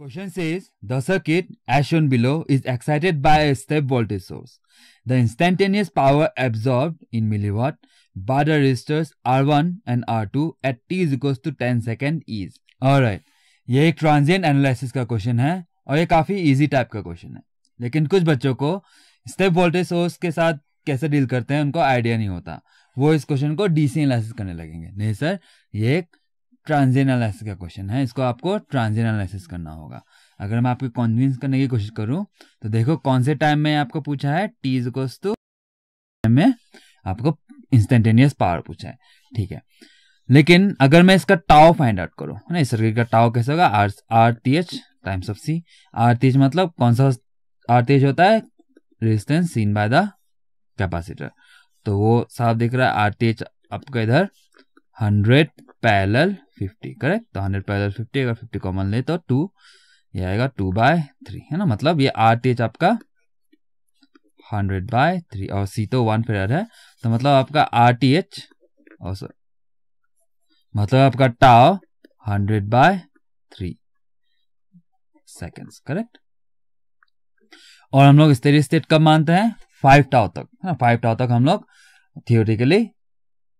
Question says, the circuit, as shown below, is excited by a step voltage source. The instantaneous power absorbed in milliwatt by the resistors R1 and R2 at t is equals to 10 second each. Alright, ये एक transient analysis का question है और ये काफ़ी easy type का question है लेकिन कुछ बच्चों को स्टेप वोल्टेज सोर्स के साथ कैसे डील करते हैं उनको आइडिया नहीं होता वो इस क्वेश्चन को डीसी एनालिसिस करने लगेंगे नहीं सर ये एक ट्रांजेनालिस का क्वेश्चन है इसको आपको ट्रांजेनालिस करना होगा अगर मैं आपको कॉन्विंस करने की कोशिश करूं तो देखो कौन से टाइम में आपको पूछा है टी इज टू टाइम में आपको इंस्टेंटेनियस पावर पूछा है ठीक है लेकिन अगर मैं इसका टाओ फाइंड आउट करूँ है ना इस सर्किट का टाओ कैसे होगा R R T H times of C R T H मतलब कौन सा आर टी एच होता है resistance seen by the capacitor तो वो साफ दिख रहा है आर टी एच आपका इधर हंड्रेड पैरल 50 करेक्ट तो हंड्रेड पैदल फिफ्टी अगर फिफ्टी कॉमन ले तो टू ये आएगा टू बाय थ्री है ना मतलब ये आर टी एच आपका हंड्रेड बाय थ्री और सी तो वन फेयर है तो मतलब आपका आर टी एच और सर मतलब आपका tau hundred by three seconds correct और हम लोग स्टेडी स्टेट कब मानते हैं फाइव टाओ तक है ना फाइव टाओ तक हम लोग थियोरिकली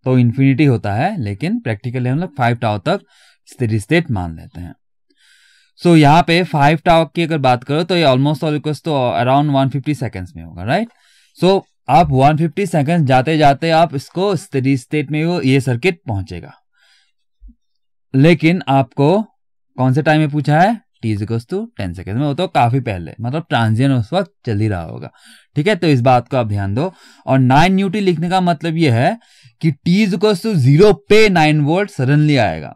तो इन्फिनिटी होता है लेकिन प्रैक्टिकली हम लोग फाइव टाओ तक स्टेडी स्टेट मान लेते हैं सो so, यहाँ पे फाइव टाओ की अगर बात करो तो ये ऑलमोस्ट ऑल इक्वल्स तो अराउंड वन फिफ्टी सेकेंड्स में होगा राइट सो so, आप वन फिफ्टी सेकेंड्स जाते जाते आप इसको स्टेडी स्टेट में वो ये सर्किट पहुंचेगा लेकिन आपको कौन से टाइम में पूछा है टी इजिकल्स टू टेन सेकेंड में वो तो काफ़ी पहले मतलब ट्रांजियन उस वक्त चल ही रहा होगा ठीक है तो इस बात को आप ध्यान दो और नाइन न्यूटी लिखने का मतलब ये है कि टी इजिकल्स टू जीरो पे नाइन वोल्ट सडनली आएगा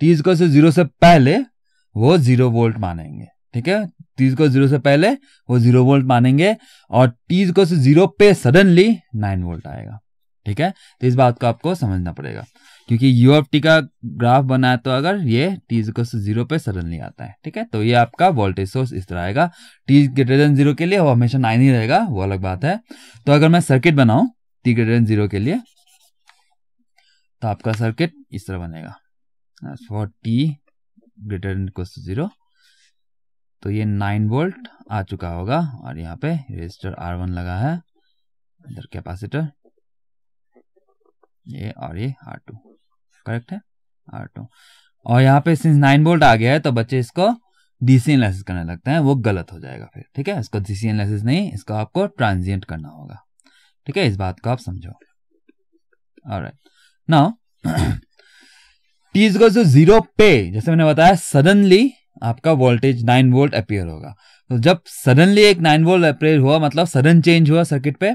टी इजिकल्स टू जीरो से पहले वो जीरो वोल्ट मानेंगे ठीक है तीज को जीरो से पहले वो जीरो वोल्ट मानेंगे और तीज को से जीरो पे सडनली नाइन वोल्ट आएगा ठीक है तो इस बात को आपको समझना पड़ेगा क्योंकि यू ऑफ टी का ग्राफ बना है तो अगर ये टी इजिकल टू जीरो पे सडनली आता है ठीक है तो ये आपका वोल्टेज सोर्स इस तरह आएगा टी ग्रेटर देन जीरो के लिए वो हमेशा नाइन ही रहेगा वो अलग बात है तो अगर मैं सर्किट बनाऊं टी ग्रेटर देन जीरो के लिए तो आपका सर्किट इस तरह बनेगा for t greater than equal to zero तो ये नाइन वोल्ट आ चुका होगा और यहाँ पे रजिस्टर आर वन लगा है इधर कैपेसिटर ये और ये आर टू करेक्ट है आर टू और यहाँ पे सिंस नाइन बोल्ट आ गया है तो बच्चे इसको डीसी एनालिसिस करने लगते हैं वो गलत हो जाएगा फिर ठीक है इसको डीसी एनालिसिस नहीं इसको आपको ट्रांजिएंट करना होगा ठीक है इस बात को आप समझो alright now t is to zero पे जैसे मैंने बताया सडनली आपका वोल्टेज नाइन वोल्ट अपियर होगा तो जब सडनली एक नाइन वोल्ट अपियर हुआ मतलब सडन चेंज हुआ सर्किट पे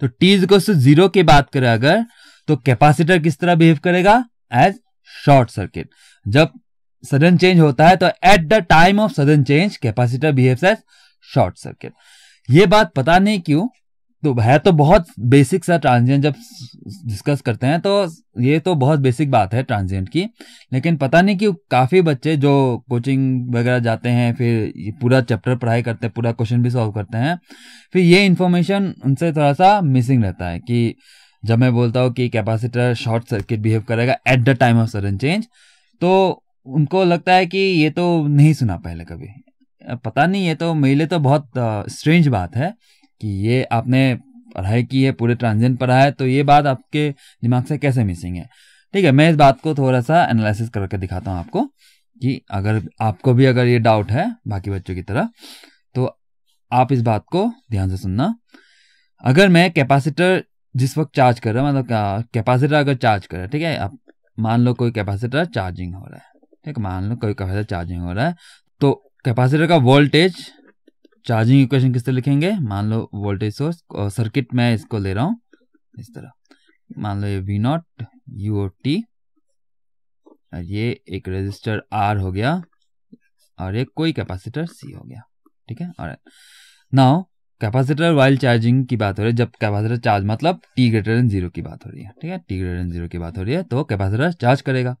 तो टी इज जीरो की बात करें अगर तो कैपेसिटर किस तरह बिहेव करेगा एज शॉर्ट सर्किट जब सडन चेंज होता है तो at the time of sudden change capacitor behave as short circuit ये बात पता नहीं क्यों तो है तो बहुत बेसिक सा ट्रांजिएंट जब डिस्कस करते हैं तो ये तो बहुत बेसिक बात है ट्रांजिएंट की लेकिन पता नहीं कि काफ़ी बच्चे जो कोचिंग वगैरह जाते हैं फिर पूरा चैप्टर पढ़ाई करते हैं पूरा क्वेश्चन भी सॉल्व करते हैं फिर ये इन्फॉर्मेशन उनसे थोड़ा सा मिसिंग रहता है कि जब मैं बोलता हूँ कि कैपेसिटर शॉर्ट सर्किट बिहेव करेगा at the time of sudden change तो उनको लगता है कि ये तो नहीं सुना पहले कभी पता नहीं ये तो मेरे लिए तो बहुत स्ट्रेंज बात है कि ये आपने पढ़ाई की है पूरे ट्रांजेंट पढ़ा है तो ये बात आपके दिमाग से कैसे मिसिंग है ठीक है मैं इस बात को थोड़ा सा एनालिसिस करके दिखाता हूँ आपको कि अगर आपको भी अगर ये डाउट है बाकी बच्चों की तरह तो आप इस बात को ध्यान से सुनना अगर मैं कैपेसिटर जिस वक्त चार्ज कर रहा है मतलब कैपेसिटर हाँ, अगर चार्ज कर रहा है ठीक है अब मान लो कोई कैपेसिटर चार्जिंग हो रहा है ठीक है मान लो कोई कैपेसिटर चार्जिंग हो रहा है तो कैपेसिटर का वोल्टेज चार्जिंग इक्वेशन किस तरह लिखेंगे मान लो वोल्टेज सोर्स और सर्किट में इसको ले रहा हूँ इस तरह मान लो ये we naught u of t और ये एक रजिस्टर आर हो गया और ये कोई कैपेसिटर सी हो गया ठीक है और नाउ कैपेसिटर वाइल चार्जिंग की बात हो रही है जब कैपेसिटर चार्ज मतलब टी ग्रेटर देन जीरो की बात हो रही है ठीक है टी ग्रेटर देन जीरो की बात हो रही है तो कैपेसिटर चार्ज करेगा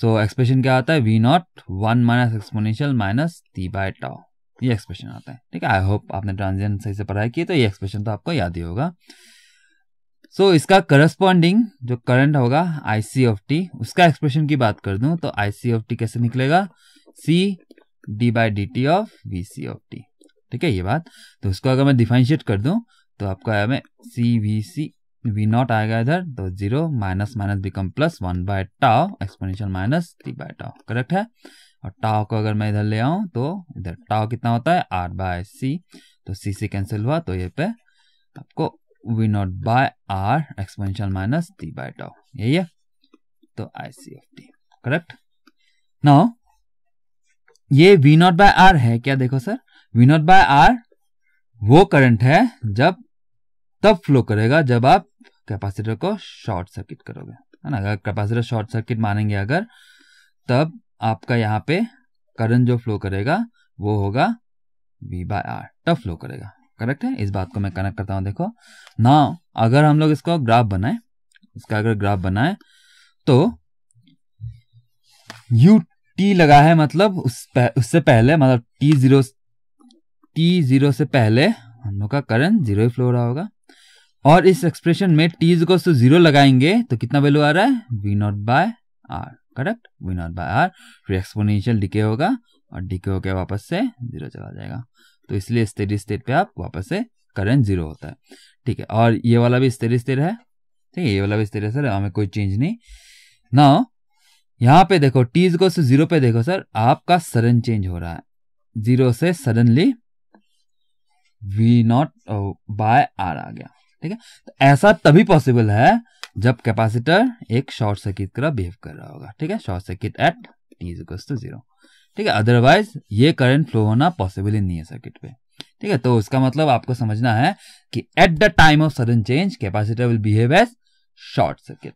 सो so, एक्सप्रेशन क्या आता है we naught one minus exponential minus t by tau ये एक्सप्रेशन आता है ठीक है आई होप आपने ट्रांजिशन सही से पढ़ाई की तो ये एक्सप्रेशन तो आपको याद ही होगा सो so, इसका करस्पॉन्डिंग जो करंट होगा आई सी ऑफ टी उसका एक्सप्रेशन की बात कर दूं तो आई सी ऑफ टी कैसे निकलेगा c d by d t of v c of t ठीक है ये बात तो उसको अगर मैं डिफाइनशिएट कर दूं तो आपको आया c v c v not आएगा इधर तो zero minus minus become plus one by tau exponential minus t by tau correct है और टाओ को अगर मैं इधर ले आऊं तो इधर टाओ कितना होता है आर बाय सी तो सी से कैंसिल हुआ तो ये पे आपको v not by r exponential minus t by tau यही है तो i c f t correct ना ये वी नॉट बाय आर है क्या देखो sir v not by r वो करंट है जब तब फ्लो करेगा जब आप कैपेसिटर को शॉर्ट सर्किट करोगे है ना अगर कैपेसिटर शॉर्ट सर्किट मानेंगे अगर तब आपका यहाँ पे करंट जो फ्लो करेगा वो होगा वी बाय आर तब फ्लो करेगा करेक्ट है इस बात को मैं कनेक्ट करता हूँ देखो ना अगर हम लोग इसको ग्राफ बनाए इसका अगर ग्राफ बनाए तो यू टी लगा है मतलब उस पह, उससे पहले मतलब टी जीरो टी जीरो से पहले हम लोग का करंट जीरो ही फ्लो हो रहा होगा और इस एक्सप्रेशन में टी जीरो से जीरो लगाएंगे तो कितना वैल्यू आ रहा है we not by r correct v not by r फिर एक्सपोनेंशियल डिके होगा और डिके होकर वापस से जीरो चला जाएगा तो इसलिए स्टेडी स्टेट पे आप वापस से करंट जीरो होता है ठीक है और ये वाला भी स्टेडी स्टेट है ठीक है ये वाला भी स्टेडी स्टेट है हमें कोई चेंज नहीं ना यहाँ पे देखो टी इजकोस जीरो पे देखो सर आपका सडन चेंज हो रहा है जीरो से suddenly v not by r आ गया ठीक है तो ऐसा तभी पॉसिबल है जब कैपेसिटर एक शॉर्ट सर्किट की तरह बिहेव कर रहा होगा ठीक है short circuit at t is to zero ठीक है अदरवाइज ये करंट फ्लो होना पॉसिबल ही नहीं है सर्किट पे ठीक है तो उसका मतलब आपको समझना है कि at the time of sudden change capacitor will behave as short circuit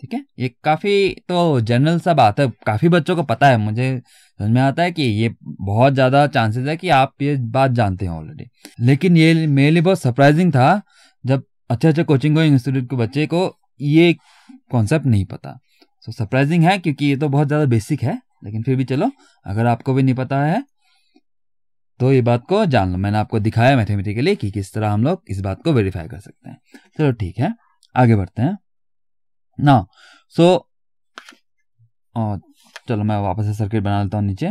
ठीक है ये काफ़ी तो जनरल सा बात है काफ़ी बच्चों को पता है मुझे समझ में आता है कि ये बहुत ज़्यादा चांसेस है कि आप ये बात जानते हैं ऑलरेडी लेकिन ये मेरे लिए बहुत सरप्राइजिंग था जब अच्छे अच्छे कोचिंग को इंस्टीट्यूट के बच्चे को ये कॉन्सेप्ट नहीं पता सो so, सरप्राइजिंग है क्योंकि ये तो बहुत ज़्यादा बेसिक है लेकिन फिर भी चलो अगर आपको भी नहीं पता है तो ये बात को जान लो मैंने आपको दिखाया मैथमेटिकली कि किस तरह हम लोग इस बात को वेरीफाई कर सकते हैं चलो ठीक है आगे बढ़ते हैं ना सो so, uh, चलो मैं वापस से सर्किट बना लेता हूँ नीचे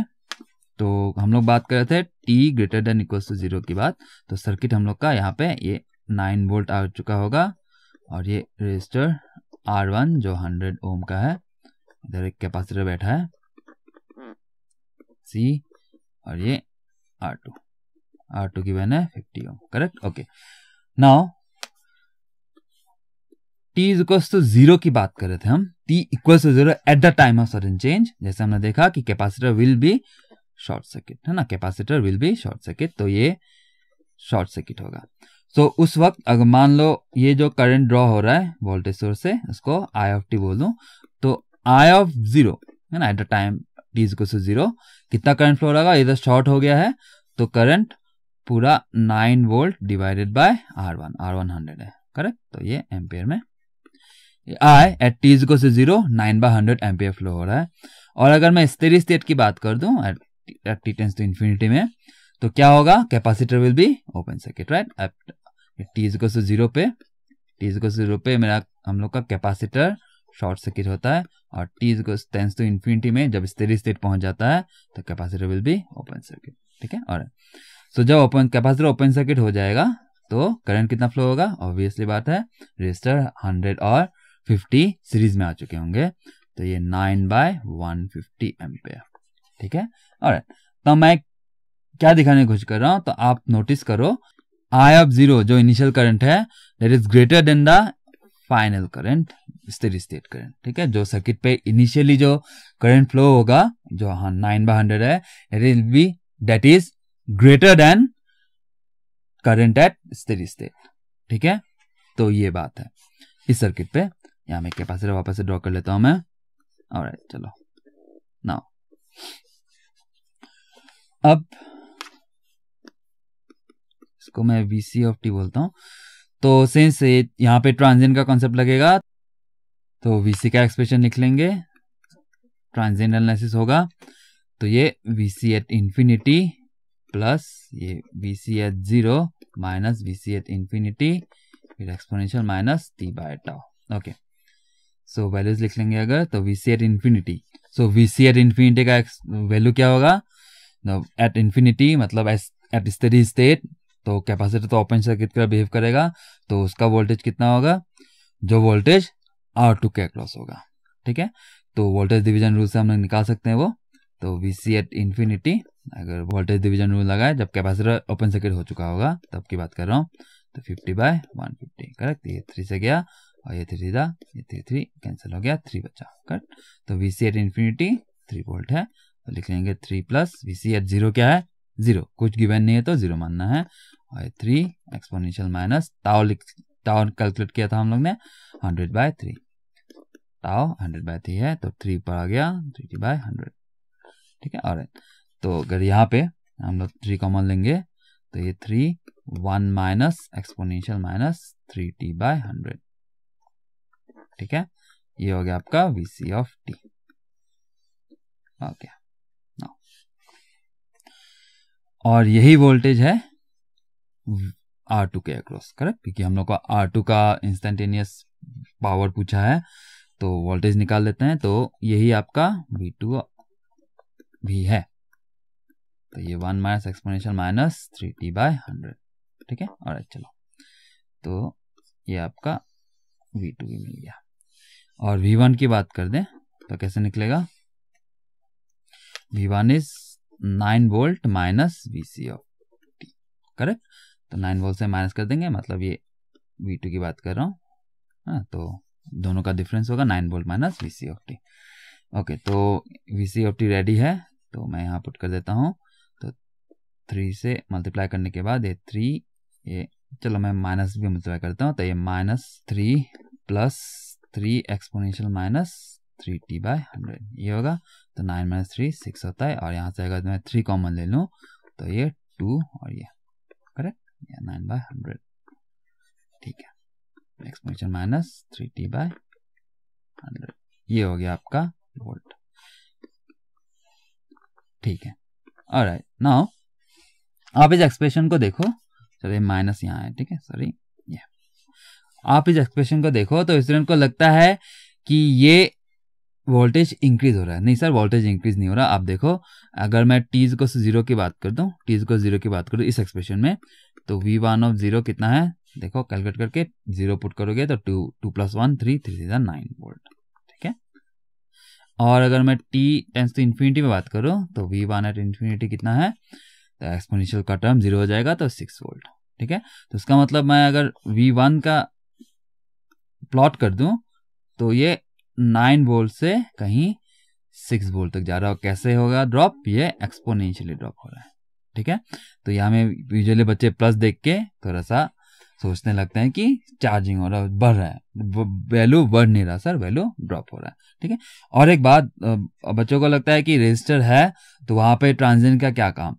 तो हम लोग बात कर रहे थे t greater than equals to zero की बात तो सर्किट हम लोग का यहाँ पे ये नाइन वोल्ट आ चुका होगा और ये रजिस्टर आर वन जो हंड्रेड ओम का है इधर एक कैपेसिटर बैठा है सी और ये आर टू आर टू की वैन है fifty ohm correct okay now t is equals to zero की बात कर रहे थे हम t equals to zero at the time of sudden change जैसे हमने देखा कि capacitor will be short circuit है ना capacitor will be short circuit तो ये शॉर्ट सर्किट होगा सो so, उस वक्त अगर मान लो ये जो करंट ड्रॉ हो रहा है वोल्टेज सोर्स से उसको आई ऑफ टी बोल दूँ तो आई ऑफ जीरो है ना at the time t is equals to zero कितना करंट फ्लो होगा इधर शॉर्ट हो गया है तो करंट पूरा nine volt divided by r one r one hundred है करेक्ट तो ये एम्पेयर में आए एट टी इजको से zero nine by hundred m flow हो रहा है और अगर मैं स्टेडी स्टेट की बात कर दूं at t tends to infinity में तो क्या होगा capacitor will be open circuit right at t इजको से जीरो पे टी इजको से जीरो पे मेरा हम लोग का कैपेसिटर शॉर्ट सर्किट होता है और टी इजको टेंस टू इन्फिनिटी में जब स्टेडी स्टेट पहुंच जाता है तो capacitor will be open circuit ठीक है और सो जब ओपन कैपेसिटर ओपन सर्किट हो जाएगा तो करंट कितना फ्लो होगा ऑब्वियसली बात है रजिस्टर हंड्रेड और फिफ्टी सीरीज में आ चुके होंगे तो ये nine by one fifty ampere ठीक है और तो मैं क्या दिखाने की कोशिश कर रहा हूं तो आप नोटिस करो आई ऑफ जीरो जो इनिशियल करंट है that is greater than the final current steady state current ठीक है जो सर्किट पे इनिशियली जो करंट फ्लो होगा जो हाँ नाइन बाय हंड्रेड है it will be that is greater than current at steady state ठीक है तो ये बात है इस सर्किट पे यहाँ मैं कैपेसिटर वापस से ड्रॉ कर लेता हूँ मैं और चलो ना अब इसको मैं वी सी ऑफ टी बोलता हूँ तो सिंस यहाँ पे ट्रांजेंट का कॉन्सेप्ट लगेगा तो वी सी का एक्सप्रेशन लिख लेंगे ट्रांजेंट एनालिसिस होगा तो ये v c at infinity plus ये v c at zero minus v c at infinity फिर exponential minus t by tau okay so values लिख लेंगे अगर तो v c at infinity so v c at infinity का value क्या होगा at infinity मतलब एट स्टडी स्टेट तो कैपेसिटर तो ओपन सर्किट का बिहेव करेगा तो उसका वोल्टेज कितना होगा जो वोल्टेज आर टू के क्रॉस होगा ठीक है तो वोल्टेज डिवीजन रूल से हम लोग निकाल सकते हैं वो तो वी सी एट इन्फिनिटी अगर वोल्टेज डिवीजन रूल लगाए जब कैपेसिटर ओपन सर्किट हो चुका होगा तब की बात कर रहा हूँ तो fifty by one fifty correct ये थ्री से गया और ये थ्री था ये थ्री थ्री कैंसिल हो गया थ्री बचा कट तो v c at infinity three volt है तो लिख लेंगे three plus v c at zero क्या है जीरो कुछ गिवन नहीं है तो जीरो मानना है और थ्री एक्सपोनेंशियल माइनस टाओ लिख टाओ कैलकुलेट किया था हम लोग ने hundred by three tau hundred by three है तो थ्री पर आ गया थ्री टी बाय हंड्रेड ठीक है और तो अगर यहाँ पे हम लोग थ्री कॉमन लेंगे तो ये three one minus exponential minus three t by hundred ठीक है ये हो गया आपका v c of t okay और यही वोल्टेज है आर टू के अक्रॉस करेक्ट क्योंकि हम लोग को आर टू का इंस्टेंटेनियस पावर पूछा है तो वोल्टेज निकाल लेते हैं तो यही आपका वी टू भी है तो ये one minus exponential minus three t by hundred ठीक है और चलो तो ये आपका वी टू भी मिल गया और वी वन की बात कर दें तो कैसे निकलेगा v one is nine volt minus v c of t correct तो नाइन वोल्ट से माइनस कर देंगे मतलब ये वी टू की बात कर रहा हूँ हाँ तो दोनों का डिफरेंस होगा nine volt minus v c of t okay तो v c of t ready है तो मैं यहाँ पुट कर देता हूँ तो थ्री से मल्टीप्लाई करने के बाद ये थ्री ये चलो मैं माइनस भी मल्टीप्लाई करता हूँ तो ये minus three plus three exponential minus three t by hundred ये होगा तो नाइन माइनस थ्री सिक्स होता है और यहाँ से अगर मैं थ्री कॉमन ले लूँ तो ये टू और ये करेक्ट ये नाइन बाई हंड्रेड ठीक है exponential minus three t by hundred ये हो गया आपका वोल्ट ठीक है और नाउ आप इस एक्सप्रेशन को देखो चलिए माइनस यहाँ है ठीक है सॉरी आप इस एक्सप्रेशन को देखो तो स्टूडेंट को लगता है कि ये वोल्टेज इंक्रीज हो रहा है नहीं सर वोल्टेज इंक्रीज नहीं हो रहा आप देखो अगर मैं टीज को जीरो की बात कर दूँ टीज को जीरो की बात करूँ इस एक्सप्रेशन में तो वी वन ऑफ जीरो कितना है देखो कैलकुलेट करके जीरो पुट करोगे तो two two plus one three three nine volt ठीक है और अगर मैं टी टेंस टू इन्फिनिटी में बात करूँ तो वी वन एट इन्फिनिटी कितना है तो एक्सपोनेंशियल का टर्म जीरो हो जाएगा तो सिक्स वोल्ट ठीक है तो उसका मतलब मैं अगर वी वन का प्लॉट कर दूं तो ये नाइन वोल्ट से कहीं सिक्स वोल्ट तक जा रहा है और कैसे होगा ड्रॉप ये एक्सपोनेंशियली ड्रॉप हो रहा है ठीक है तो यहाँ में यूजली बच्चे प्लस देख के थोड़ा सा सोचने लगते हैं कि चार्जिंग हो रहा है बढ़ रहा है वैल्यू बढ़ नहीं रहा सर वैल्यू ड्रॉप हो रहा है ठीक है और एक बात बच्चों को लगता है कि रजिस्टर है तो वहाँ पे ट्रांजेंट का क्या काम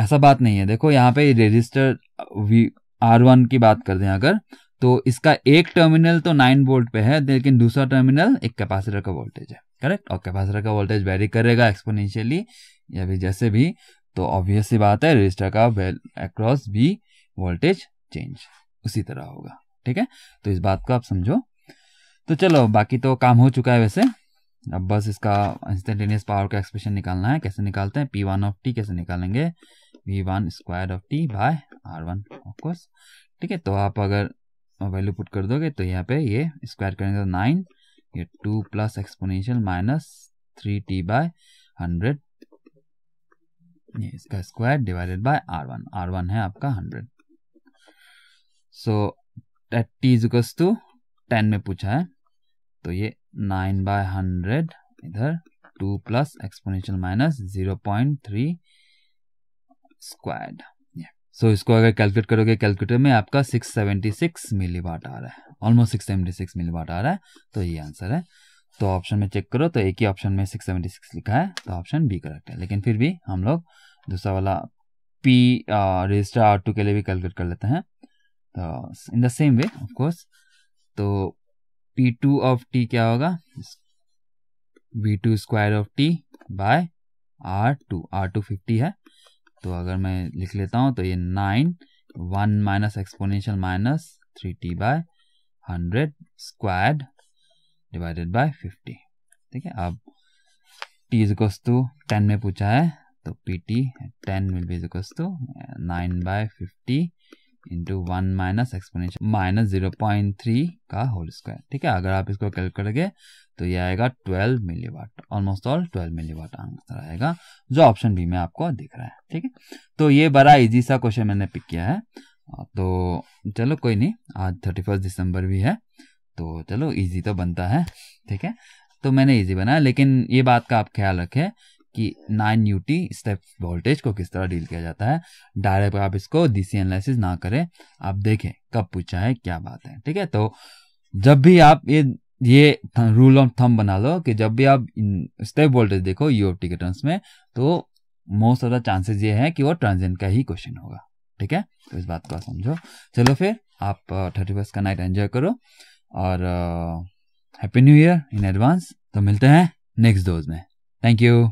ऐसा बात नहीं है देखो यहाँ पे रजिस्टर वी आर वन की बात कर दें अगर तो इसका एक टर्मिनल तो नाइन वोल्ट पे है लेकिन दूसरा टर्मिनल एक कैपेसिटर का वोल्टेज है करेक्ट और कैपेसिटर का वोल्टेज वेरी करेगा एक्सपोनेंशियली या भी जैसे भी तो ऑब्वियस सी बात है रजिस्टर का अक्रॉस भी वोल्टेज चेंज उसी तरह होगा ठीक है तो इस बात को आप समझो तो चलो बाकी तो काम हो चुका है वैसे अब बस इसका इंस्टेंटेनियस पावर का एक्सप्रेशन निकालना है कैसे निकालते हैं पी वन ऑफ टी कैसे निकालेंगे v one square of t by r one of course ठीक है तो आप अगर और वैल्यू पुट कर दोगे तो यहाँ पे ये स्क्वायर करेंगे तो नाइन ये two plus exponential minus three t by hundred ये इसका square divided by r one r one है आपका hundred so at t इजिकल्स to ten में पूछा है तो ये नाइन बाय हंड्रेड इधर two plus exponential minus zero point three square so so, इसको अगर कैलकुलेट करोगे कैलकुलेटर में आपका 676 मिलीवाट आ रहा है ऑलमोस्ट 676 मिलीवाट आ रहा है तो ये आंसर है तो ऑप्शन में चेक करो तो एक ही ऑप्शन में 676 लिखा है तो ऑप्शन बी करेक्ट है लेकिन फिर भी हम लोग दूसरा वाला पी रजिस्टर आर टू के लिए भी कैलकुलेट कर लेते हैं तो in the same way of course तो पी टू ऑफ टी क्या होगा v two square of t by r two r two fifty है तो अगर मैं लिख लेता हूँ तो ये nine one minus exponential minus three t by hundred square divided by fifty ठीक है अब टी इजिकल्स टू टेन में पूछा है तो p t ten will be is equals to nine by fifty into one minus exponential minus zero point three का whole square ठीक है अगर आप इसको कैलकुलेट करेंगे तो ये आएगा twelve milliwatt almost all twelve milliwatt answer आएगा जो ऑप्शन बी में आपको दिख रहा है ठीक है तो ये बड़ा इजी सा क्वेश्चन मैंने पिक किया है तो चलो कोई नहीं आज थर्टी फर्स्ट दिसंबर भी है तो चलो इजी तो बनता है ठीक है तो मैंने इजी बनाया लेकिन ये बात का आप ख्याल रखें कि नाइन न्यूटी स्टेप वोल्टेज को किस तरह डील किया जाता है डायरेक्ट आप इसको डीसी एनालिसिस ना करें आप देखें कब पूछा है क्या बात है ठीक है तो जब भी आप ये ये रूल ऑफ थम बना लो कि जब भी आप स्टेप वोल्टेज देखो यूएफटी के टर्म्स में तो मोस्ट ऑफ द चांसेस ये है कि वो ट्रांजेंट का ही क्वेश्चन होगा ठीक है तो इस बात को समझो चलो फिर आप थर्टी फर्स्ट का नाइट एंजॉय करो और happy new year in advance तो मिलते हैं नेक्स्ट डोज में थैंक यू